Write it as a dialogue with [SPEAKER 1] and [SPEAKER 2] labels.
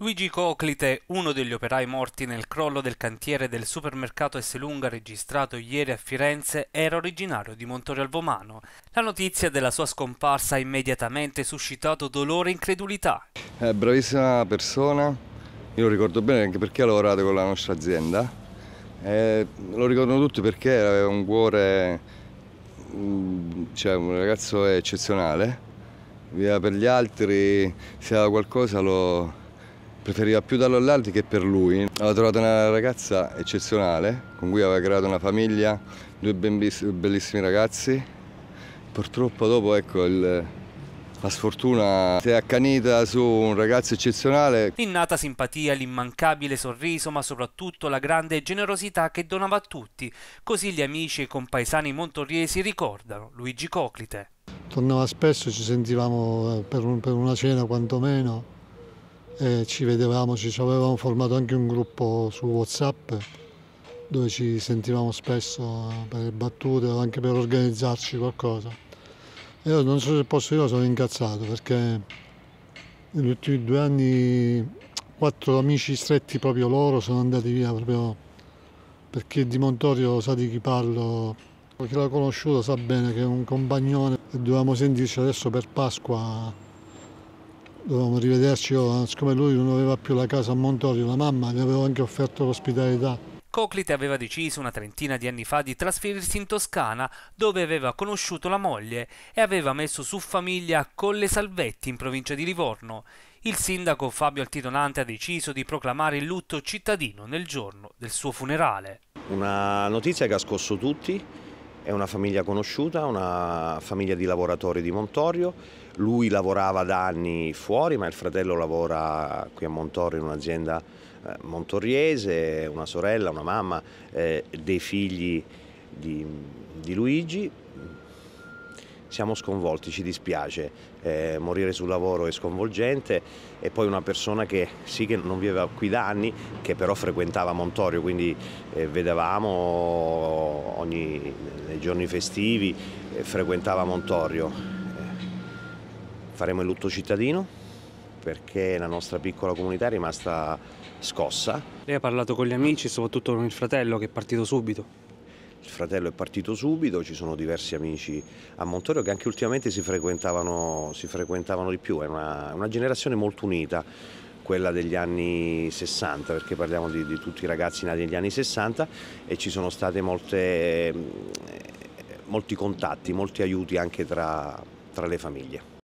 [SPEAKER 1] Luigi Coclite, uno degli operai morti nel crollo del cantiere del supermercato Esselunga registrato ieri a Firenze, era originario di Montorial Vomano. La notizia della sua scomparsa ha immediatamente suscitato dolore e incredulità.
[SPEAKER 2] È eh, bravissima persona, io lo ricordo bene anche perché ha lavorato con la nostra azienda. Eh, lo ricordano tutti perché aveva un cuore, mm, cioè un ragazzo eccezionale. Viveva per gli altri, se aveva qualcosa lo preferiva più darlo agli che per lui. Aveva trovato una ragazza eccezionale con cui aveva creato una famiglia, due bellissimi ragazzi. Purtroppo dopo ecco il, la sfortuna si è accanita su un ragazzo eccezionale.
[SPEAKER 1] L'innata simpatia, l'immancabile sorriso, ma soprattutto la grande generosità che donava a tutti. Così gli amici e i compaesani montorriesi ricordano Luigi Coclite.
[SPEAKER 3] Tornava spesso, ci sentivamo per, un, per una cena quantomeno eh, ci vedevamo, ci avevamo formato anche un gruppo su Whatsapp dove ci sentivamo spesso eh, per le battute o anche per organizzarci qualcosa. io non so se posso dire, sono incazzato perché negli ultimi due anni quattro amici stretti proprio loro sono andati via proprio perché di Montorio sa di chi parlo, chi l'ha conosciuto sa bene che è un compagnone e dovevamo sentirci adesso per Pasqua dovevamo rivederci, oh, siccome lui non aveva più la casa a Montorio, la mamma gli aveva anche offerto l'ospitalità.
[SPEAKER 1] Coclite aveva deciso una trentina di anni fa di trasferirsi in Toscana, dove aveva conosciuto la moglie e aveva messo su famiglia Colle Salvetti in provincia di Livorno. Il sindaco Fabio Altidonante ha deciso di proclamare il lutto cittadino nel giorno del suo funerale.
[SPEAKER 4] Una notizia che ha scosso tutti, è una famiglia conosciuta, una famiglia di lavoratori di Montorio. Lui lavorava da anni fuori, ma il fratello lavora qui a Montorio in un'azienda eh, montoriese, una sorella, una mamma, eh, dei figli di, di Luigi siamo sconvolti, ci dispiace, eh, morire sul lavoro è sconvolgente e poi una persona che sì che non viveva qui da anni, che però frequentava Montorio, quindi eh, vedevamo ogni, nei giorni festivi, eh, frequentava Montorio. Eh, faremo il lutto cittadino perché la nostra piccola comunità è rimasta scossa. Lei ha parlato con gli amici, soprattutto con il fratello che è partito subito il fratello è partito subito, ci sono diversi amici a Montorio che anche ultimamente si frequentavano, si frequentavano di più, è una, una, generazione molto unita quella degli anni 60, perché parliamo di, di tutti i ragazzi nati negli anni 60 e ci sono stati eh, molti contatti, molti aiuti anche tra, tra le famiglie.